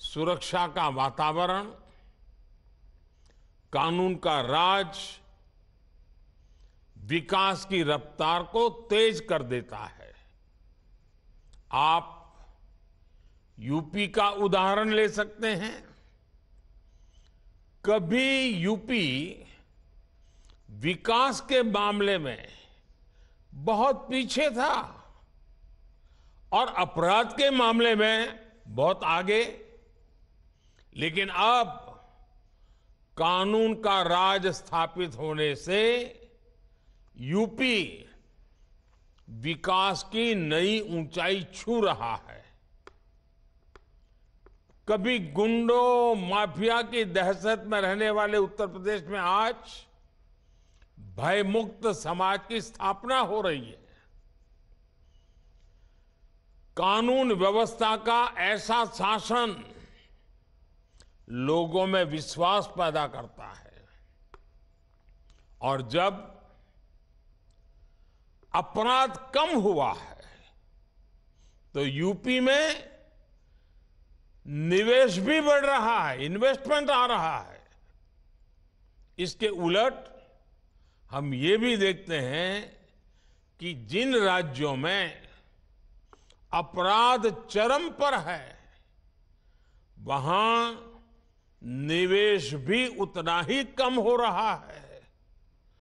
सुरक्षा का वातावरण कानून का राज विकास की रफ्तार को तेज कर देता है आप यूपी का उदाहरण ले सकते हैं कभी यूपी विकास के मामले में बहुत पीछे था और अपराध के मामले में बहुत आगे लेकिन अब कानून का राज स्थापित होने से यूपी विकास की नई ऊंचाई छू रहा है कभी गुंडों माफिया की दहशत में रहने वाले उत्तर प्रदेश में आज भयमुक्त समाज की स्थापना हो रही है कानून व्यवस्था का ऐसा शासन लोगों में विश्वास पैदा करता है और जब अपराध कम हुआ है तो यूपी में निवेश भी बढ़ रहा है इन्वेस्टमेंट आ रहा है इसके उलट हम ये भी देखते हैं कि जिन राज्यों में अपराध चरम पर है वहां निवेश भी उतना ही कम हो रहा है